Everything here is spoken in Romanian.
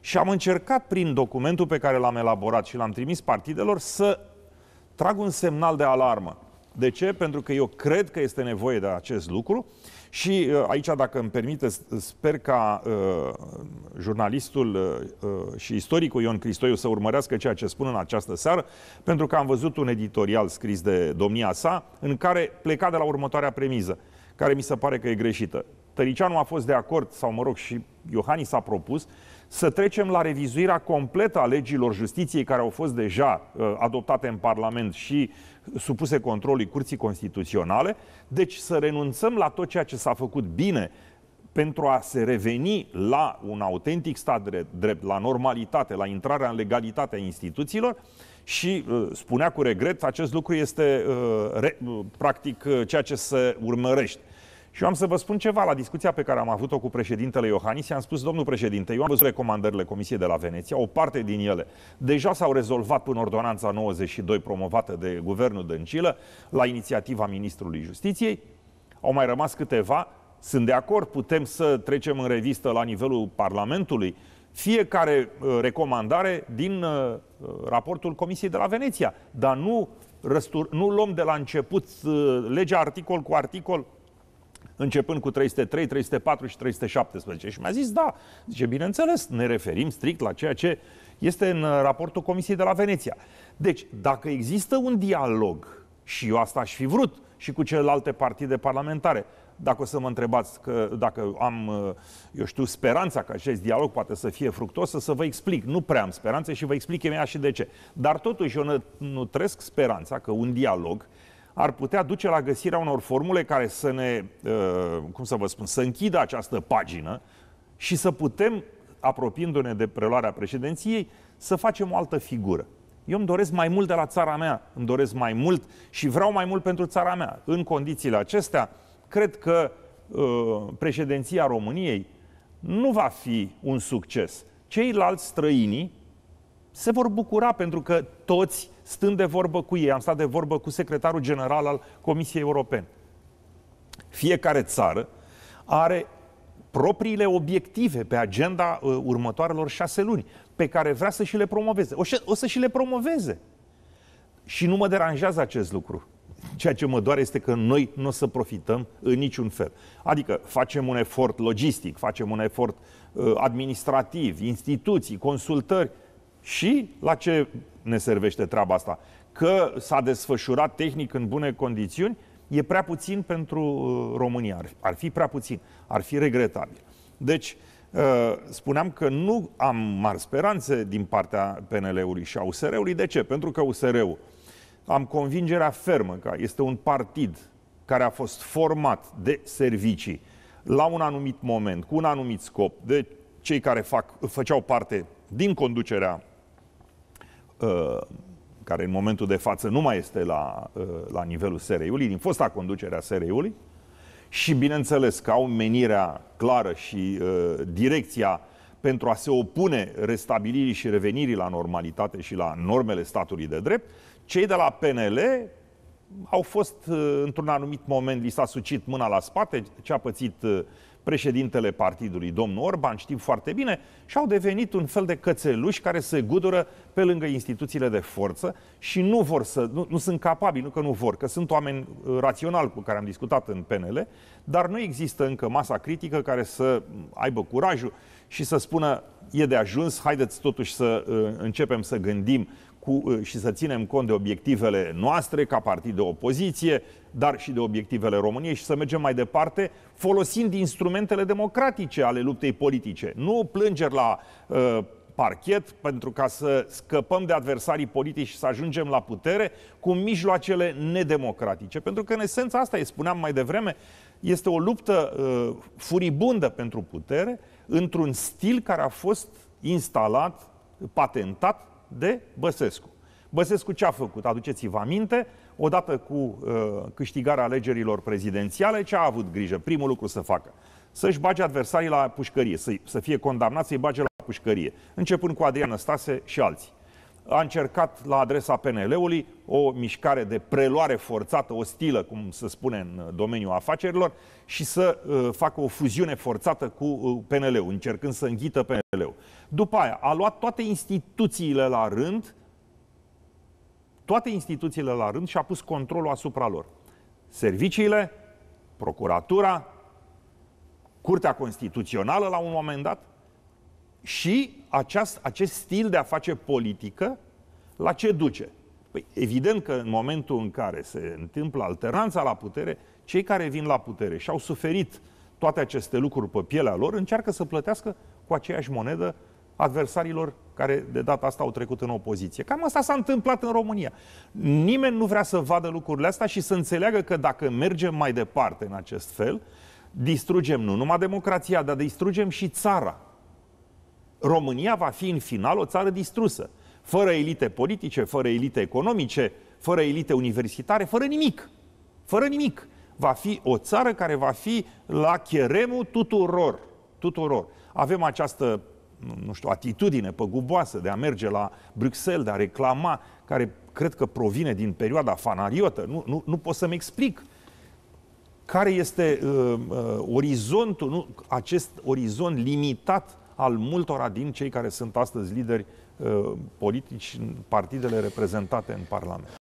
Și am încercat prin documentul pe care l-am elaborat și l-am trimis partidelor să trag un semnal de alarmă. De ce? Pentru că eu cred că este nevoie de acest lucru și uh, aici, dacă îmi permite, sper ca uh, jurnalistul uh, uh, și istoricul Ion Cristoiu să urmărească ceea ce spun în această seară, pentru că am văzut un editorial scris de domnia sa în care pleca de la următoarea premiză care mi se pare că e greșită. Tăricianu a fost de acord, sau mă rog, și s a propus să trecem la revizuirea completă a legilor justiției care au fost deja uh, adoptate în Parlament și supuse controlului Curții Constituționale, deci să renunțăm la tot ceea ce s-a făcut bine pentru a se reveni la un autentic stat drept, drept la normalitate, la intrarea în legalitate a instituțiilor și uh, spunea cu regret, acest lucru este uh, re, uh, practic uh, ceea ce se urmărește și eu am să vă spun ceva la discuția pe care am avut-o cu președintele Iohannis. I-am spus, domnul președinte, eu am văzut recomandările Comisiei de la Veneția, o parte din ele deja s-au rezolvat până ordonanța 92 promovată de guvernul Dăncilă la inițiativa ministrului Justiției. Au mai rămas câteva. Sunt de acord, putem să trecem în revistă la nivelul Parlamentului fiecare uh, recomandare din uh, uh, raportul Comisiei de la Veneția, dar nu, răstur, nu luăm de la început legea articol cu articol începând cu 303, 304 și 317. Și mi-a zis, da, zice, bineînțeles, ne referim strict la ceea ce este în uh, raportul Comisiei de la Veneția. Deci, dacă există un dialog, și eu asta aș fi vrut, și cu celelalte partide parlamentare, dacă o să mă întrebați că, dacă am, uh, eu știu, speranța că acest dialog poate să fie fructos, să vă explic. Nu prea am speranțe și vă explic imediat și de ce. Dar totuși eu nutresc speranța că un dialog ar putea duce la găsirea unor formule care să ne, uh, cum să vă spun, să închidă această pagină și să putem, apropiindu-ne de preluarea președinției, să facem o altă figură. Eu îmi doresc mai mult de la țara mea, îmi doresc mai mult și vreau mai mult pentru țara mea. În condițiile acestea, cred că uh, președinția României nu va fi un succes. Ceilalți străinii se vor bucura pentru că toți stând de vorbă cu ei, am stat de vorbă cu secretarul general al Comisiei Europene. Fiecare țară are propriile obiective pe agenda uh, următoarelor șase luni, pe care vrea să și le promoveze. O, o să și le promoveze. Și nu mă deranjează acest lucru. Ceea ce mă doare este că noi nu o să profităm în niciun fel. Adică facem un efort logistic, facem un efort uh, administrativ, instituții, consultări, și la ce ne servește treaba asta? Că s-a desfășurat tehnic în bune condițiuni, e prea puțin pentru uh, România. Ar, ar fi prea puțin, ar fi regretabil. Deci, uh, spuneam că nu am mari speranțe din partea PNL-ului și a USR-ului. De ce? Pentru că USR-ul am convingerea fermă că este un partid care a fost format de servicii la un anumit moment, cu un anumit scop, de cei care fac, făceau parte din conducerea Uh, care în momentul de față nu mai este la, uh, la nivelul SRI-ului, din fosta conducere a SRI-ului, și bineînțeles că au menirea clară și uh, direcția pentru a se opune restabilirii și revenirii la normalitate și la normele statului de drept, cei de la PNL au fost, într-un anumit moment, li s-a sucit mâna la spate, ce a pățit uh, președintele partidului, domnul Orban, știm foarte bine, și au devenit un fel de cățeluși care se gudură pe lângă instituțiile de forță și nu vor să, nu, nu sunt capabili, nu că nu vor, că sunt oameni uh, rațional cu care am discutat în PNL, dar nu există încă masa critică care să aibă curajul și să spună e de ajuns, haideți totuși să uh, începem să gândim cu, ă, și să ținem cont de obiectivele noastre ca partid de opoziție, dar și de obiectivele României și să mergem mai departe folosind instrumentele democratice ale luptei politice. Nu plângeri la uh, parchet pentru ca să scăpăm de adversarii politici și să ajungem la putere cu mijloacele nedemocratice. Pentru că, în esență, asta îi spuneam mai devreme, este o luptă uh, furibundă pentru putere într-un stil care a fost instalat, patentat de Băsescu. Băsescu ce a făcut? Aduceți-vă aminte, odată cu uh, câștigarea alegerilor prezidențiale, ce a avut grijă? Primul lucru să facă. Să-și bage adversarii la pușcărie, să, să fie condamnați, să-i bage la pușcărie, începând cu Adrian Stase și alții a încercat la adresa PNL-ului o mișcare de preluare forțată, ostilă, cum se spune în domeniul afacerilor, și să uh, facă o fuziune forțată cu uh, PNL-ul, încercând să înghită PNL-ul. După aia a luat toate instituțiile la rând, toate instituțiile la rând și a pus controlul asupra lor. Serviciile, procuratura, Curtea Constituțională la un moment dat, și aceast, acest stil de a face politică, la ce duce? Păi, evident că în momentul în care se întâmplă alteranța la putere, cei care vin la putere și au suferit toate aceste lucruri pe pielea lor, încearcă să plătească cu aceeași monedă adversarilor care de data asta au trecut în opoziție. Cam asta s-a întâmplat în România. Nimeni nu vrea să vadă lucrurile astea și să înțeleagă că dacă mergem mai departe în acest fel, distrugem nu numai democrația, dar distrugem și țara. România va fi în final o țară distrusă. Fără elite politice, fără elite economice, fără elite universitare, fără nimic. Fără nimic. Va fi o țară care va fi la cheremul tuturor. Tuturor. Avem această nu știu, atitudine păguboasă de a merge la Bruxelles, de a reclama, care cred că provine din perioada fanariotă. Nu, nu, nu pot să-mi explic care este uh, uh, orizontul, nu, acest orizont limitat al multora din cei care sunt astăzi lideri uh, politici în partidele reprezentate în Parlament.